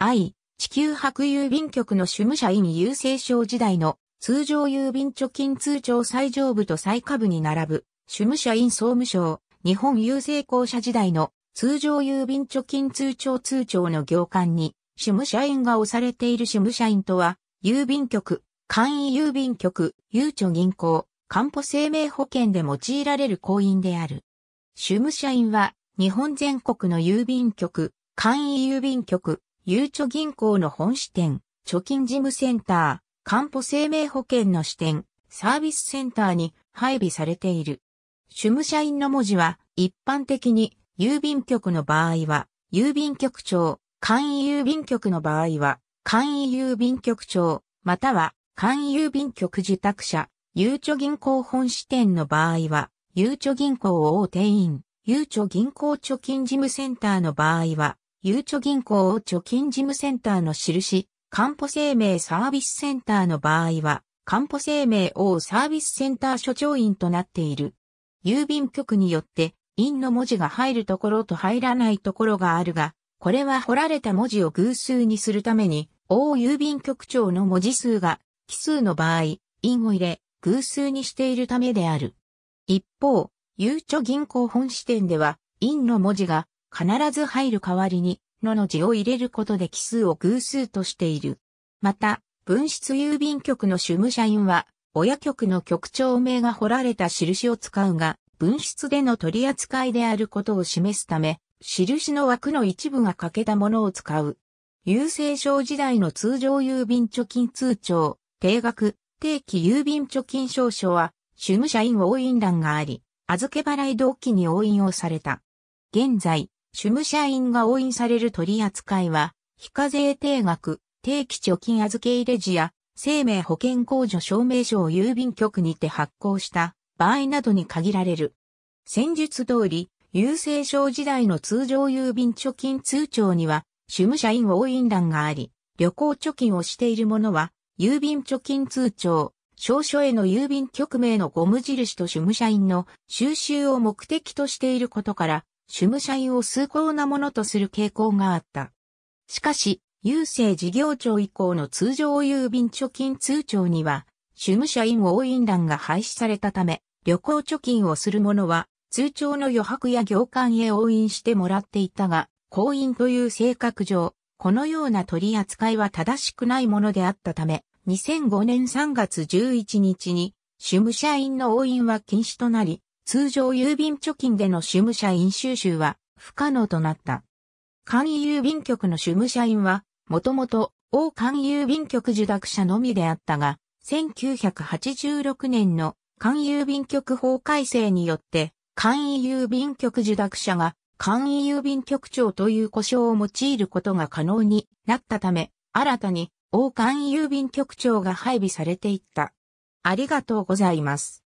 愛、地球博郵便局の主務者員郵政省時代の通常郵便貯金通帳最上部と最下部に並ぶ、主務者員総務省、日本郵政公社時代の通常郵便貯金通帳通帳の行間に、主務社員が押されている主務社員とは、郵便局、簡易郵便局、郵貯銀行、官保生命保険で用いられる行員である。主務社員は、日本全国の郵便局、簡易郵便局、ゆうちょ銀行の本支店、貯金事務センター、かんぽ生命保険の支店、サービスセンターに配備されている。主務社員の文字は一般的に郵便局の場合は郵便局長、簡易郵便局の場合は簡易郵便局長、または簡易郵便局受託者、ゆうちょ銀行本支店の場合はゆうちょ銀行を手員、ゆうちょ銀行貯金事務センターの場合はゆうちょ銀行を貯金事務センターの印、かんぽ生命サービスセンターの場合は、かんぽ生命をサービスセンター所長員となっている。郵便局によって、印の文字が入るところと入らないところがあるが、これは彫られた文字を偶数にするために、大郵便局長の文字数が奇数の場合、印を入れ、偶数にしているためである。一方、ゆうちょ銀行本支店では、印の文字が必ず入る代わりに、のの字を入れることで奇数を偶数としている。また、分室郵便局の主務社員は、親局の局長名が彫られた印を使うが、分室での取り扱いであることを示すため、印の枠の一部が欠けたものを使う。郵政省時代の通常郵便貯金通帳、定額、定期郵便貯金証書は、主務社員応印欄があり、預け払い同期に応印をされた。現在、主務社員が応印される取扱いは、非課税定額、定期貯金預け入れ時や、生命保険控除証明書を郵便局にて発行した場合などに限られる。戦術通り、郵政省時代の通常郵便貯金通帳には、主務社員応印欄があり、旅行貯金をしている者は、郵便貯金通帳、証書への郵便局名のゴム印と主務社員の収集を目的としていることから、シュムシャイを崇高なものとする傾向があった。しかし、郵政事業庁以降の通常郵便貯金通帳には、シュムシャイン応印欄が廃止されたため、旅行貯金をする者は、通帳の余白や行間へ応印してもらっていたが、行印という性格上、このような取り扱いは正しくないものであったため、2005年3月11日に、シュムシャインの応印は禁止となり、通常郵便貯金での主務社員収集は不可能となった。簡易郵便局の主務社員は、もともと、王簡易郵便局受諾者のみであったが、1986年の簡易郵便局法改正によって、簡易郵便局受諾者が簡易郵便局長という故障を用いることが可能になったため、新たに王簡易郵便局長が配備されていった。ありがとうございます。